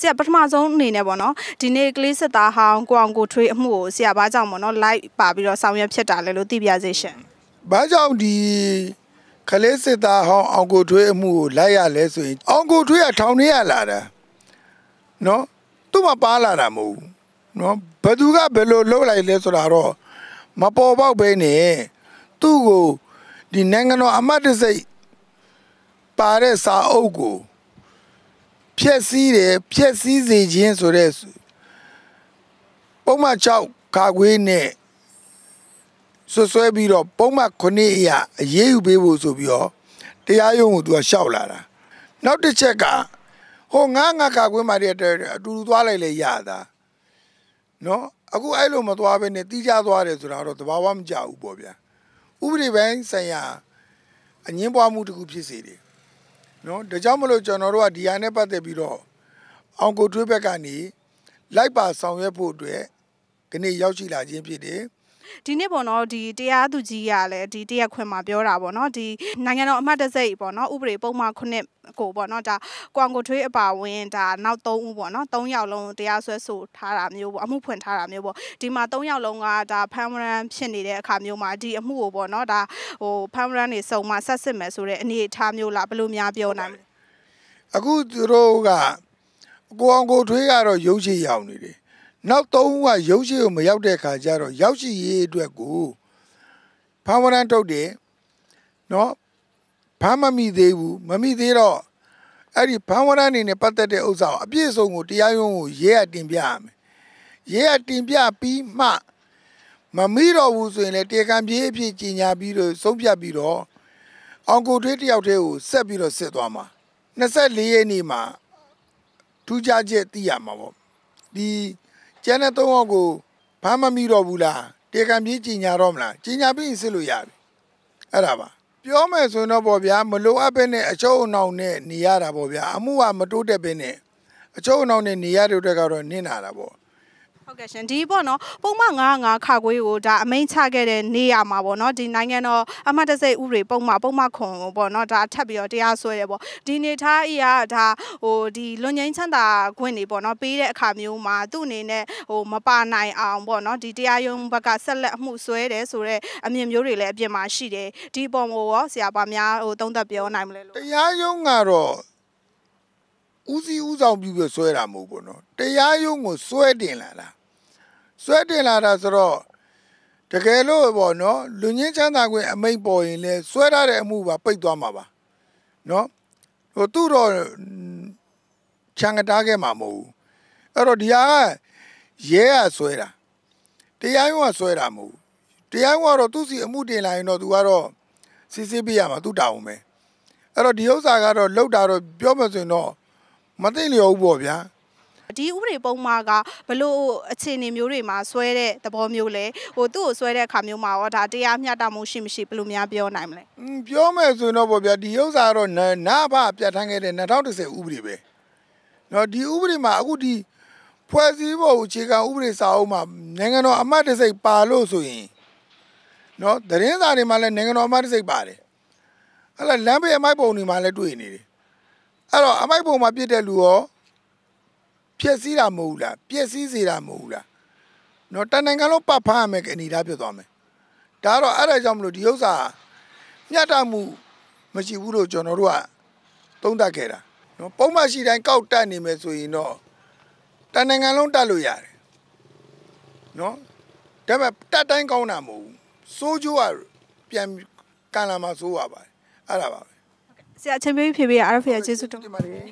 ဆရာပထမဆုံးအနေနဲ့ပေါ့နော်ဒီနေ့ကလေးစစ်သားဟောင်းကိုအောင်ကိုထွေးအမှုကိုဆရာဘာကြောင့်ပေါ့နော် live ပါပြီးတော့ဆောင်ရွက်ဖြစ်တာလဲလို့သိပြစေရှင်ဘာကြောင့်ဒီကလေးစစ်သားဟောင်းအောင်ကိုထွေးအမှုကိုလိုက်ရလဲဆိုရင် အောင်ကိုထွေးကထောင်ထဲရလာတာနော်သူ့မှာပါလာတာမဟုတ်ဘူးနော်ဘသူကဘယ်လိုလုပ်လိုက်လဲဆိုတာတော့မပေါ်ပေါက်ပဲနဲ့သူ့ကိုဒီနိုင်ငံတော်အမတ်တစိတ်ပါတဲ့စာအုပ်ကိုဖြက်စီးတယ်ဖြက်စီးစေခြင်းဆိုတဲ့ပုံမှန်6ခါခွေးနဲ့ဆွဆွဲပြီးတော့ပုံမှန်9အရာအရေးယူပေးဖို့ဆိုပြီးတော့တရားရုံးကိုသူကရှောက်လာတာနောက်တစ်ချက်ကဟိုငါငါခါခွေးမှာတည်းအတူတူသွားလိုက်လေရတာနော်အခုအဲ့လိုမသွားဘဲနဲ့တီးကြသွားတယ်ဆိုတာတော့တဘာဝမကြဘူးပေါ့ဗျာဥပဒေပိုင်းဆိုင်ရာအငင်းပွားမှုတစ်ခုဖြစ်စေတယ်နော်ဒါကြောင့်မလို့ကျွန်တော်တို့ကဒီဟာနဲ့ပတ်သက်ပြီးတော့အောင်ကိုထွေးဘက်ကနေလိုက်ပါဆောင်ရွက်ဖို့အတွက်ခဏရောက်ရှိလာခြင်းဖြစ်တယ်ဒီနေ့ပေါ့နော်ဒီတရားသူကြီးကလည်းဒီတရားခွင်မှာပြောတာပေါ့နော်ဒီနိုင်ငံတော်အမှတ်တရစိတ်ပေါ့နော်ဥပဒေပုံမှာခုနှစ်ကိုပေါ့နော်ဒါကွန်ကိုထွေးအပါဝင်ဒါနောက်၃ဦးပေါ့နော်၃ယောက်လုံးတရားစွဲဆိုထားတာမျိုးပေါ့အမှုဖွင့်ထားတာမျိုးပေါ့ဒီမှာ၃ယောက်လုံးကဒါဖမ်ရန်ဖြစ်နေတဲ့အခါမျိုးမှာဒီအမှုကိုပေါ့နော်ဒါဟိုဖမ်ရန်နေစုံမှဆက်စစ်မယ်ဆိုတဲ့အနေအထားမျိုးလားဘယ်လိုများပြောနိုင်လဲအခုသူတို့ကကိုအောင်ကိုထွေးကတော့ရုပ်ချေရောက်နေတယ်နောက်သုံးဦးကရုပ်ရှင်ကိုမရောက်တဲ့ခါကျတော့ရောက်ရှိရေးအတွက်ကိုဖမ်းဝရမ်းထုတ်တယ်နော်ဖမ်းမမိသေးဘူးမမိသေးတော့အဲ့ဒီဖမ်းဝရမ်းနေနဲ့ပတ်သက်တဲ့ဥစ္စာကိုအပြည့်စုံကိုတရားရုံးကိုရဲရတင်ပြရမယ်ရဲရတင်ပြပြီးမှ မမိတော့ဘူးဆိုရင်လည်းတေကံပြေးအဖြစ်ကြီးညာပြီးတော့ဆုံးဖြတ်ပြီးတော့အောင်ကိုထွေးတယောက်တည်းကိုဆက်ပြီးတော့စစ်သွားမှာ24ရက်နေ့မှာထူးခြားချက်သိရမှာပေါ့ဒီကျန်တဲ့၃ယောက်ကိုဘာမှမမိတော့ဘူးလားတေကံပြေးကြီးညာတော့မလားကြီးညာပြီးရင်စစ်လို့ရပြီအဲ့ဒါပါပြောမယ်ဆိုရင်တော့ပေါ့ဗျာမလိုအပ်ပဲနဲ့အချုပ်အနှောင်နဲ့နေရတာပေါ့ဗျာအမှုကမတိုးတက်ပဲနဲ့အချုပ်အနှောင်နဲ့နေရတဲ့အတွက်ကတော့နင်းလာတာပေါ့ဟုတ်ကဲ့ရှင်ဒီပေါ့နော် ပုံမှန်95ခါခွေးကိုဒါအမိန်ချခဲ့တဲ့နေရမှာပေါ့နော်ဒီနိုင်ငံတော်အမှတ်တစိဥပဒေပုံမှန်ပုံမှန်ခွန်ပေါ့နော်ဒါထပ်ပြီးတော့တရားစွဲရပေါ့ဒီနေထားအီကဒါဟိုဒီလွန်ငင်းချမ်းသာခွင့်နေပေါ့နော်ပေးတဲ့အခါမျိုးမှာသူ့အနေနဲ့ဟိုမပါနိုင်အောင်ပေါ့နော်ဒီတရားရုံးဘက်ကဆက်လက်အမှုစွဲတယ်ဆိုတော့အမြင်မျိုးတွေလည်းအပြင်မှာရှိတယ်ဒီပုံကိုရောဆရာပါများဟိုသုံးသပ်ပြောနိုင်မလဲလို့တရားရုံးကတော့ဦးစီးဦးဆောင်ပြုပြီးဆွဲတာမဟုတ်ဘူးနော်တရားရုံးကိုဆွဲတင်လာတာဆွဲတင်လာတာဆိုတော့တကယ်လို့ပေါ့နော်လူငင်းချမ်းသာခွင့်အမိန့်ပေါ်ရင်လဲဆွဲထားတဲ့အမှုပါပိတ်သွားမှာပါနော်ဟိုသူ့တော့ခြံကတားခဲ့မှာမဟုတ်ဘူးအဲ့တော့ဒီဟာကရဲကဆွဲတာတရားရုံးကဆွဲတာမဟုတ်ဘူးတရားရုံးကတော့သူ့စီအမှုတင်လာရင်တော့သူကတော့စစ်စစ်ပြရမှာသူ့တာဝန်ပဲအဲ့တော့ဒီဥစ္စာကတော့လောက်တာတော့ပြောမှဆိုရင်တော့မသိလျော်ဘူးပေါ့ဗျာဒီဥပဒေပုံမှာကဘလို့အခြေအနေမျိုးတွေမှာဆွဲတဲ့သဘောမျိုးလဲဟိုသူ့ကိုဆွဲတဲ့အခါမျိုးမှာရောဒါတရားမျှတမှုရှိမရှိဘလို့များပြောနိုင်မလဲပြောမယ်ဆိုတော့ပေါ့ဗျာဒီဥစ္စာကတော့နာဘပြဋ္ဌာန်းခဲ့တဲ့2010ဥပဒေပဲနော်ဒီဥပဒေမှာအခုဒီဖွဲ့စည်းပုံအခြေခံဥပဒေစာအုပ်မှာနိုင်ငံတော်အမတ်တစိတ်ပါလို့ဆိုရင်နော်သတင်းစာတွေမှာလည်းနိုင်ငံတော်အမတ်တစိတ်ပါတယ်အဲ့ဒါလမ်းဘေးအမိုက်ပုံတွေမှာလည်းတွေ့နေတယ်အဲ့တော့အမိုက်ပုံမှာပြစ်တဲ့လူရောဖျက်ဆီးတာမဟုတ်ဘူးလားပျက်စီးစေတာမဟုတ်ဘူးလားနော်တန်နိုင်ငံလုံးပတ်ဖမ်းရမယ်အနေဒါဖြစ်သွားမယ်ဒါတော့အဲ့ဒါကြောင့်မလို့ဒီဥစ္စာ မျှတမှု မရှိဘူးလို့ကျွန်တော်တို့ကသုံးသပ်ခဲ့တာနော်ပုံမှန်ရှိတိုင်းကောက်တက်နေမယ်ဆိုရင်တော့တန်နိုင်ငံလုံးတက်လို့ရတယ်နော်ဒါပေမဲ့တက်တိုင်းကောင်းတာမဟုတ်ဘူးစိုးကျိုးကပြန်ကန်လာမှစိုးရပါတယ်အဲ့ဒါပါပဲဆရာချန်ပီယံဖြစ်ပြီး RFA ကျေးဇူးတင်ပါတယ်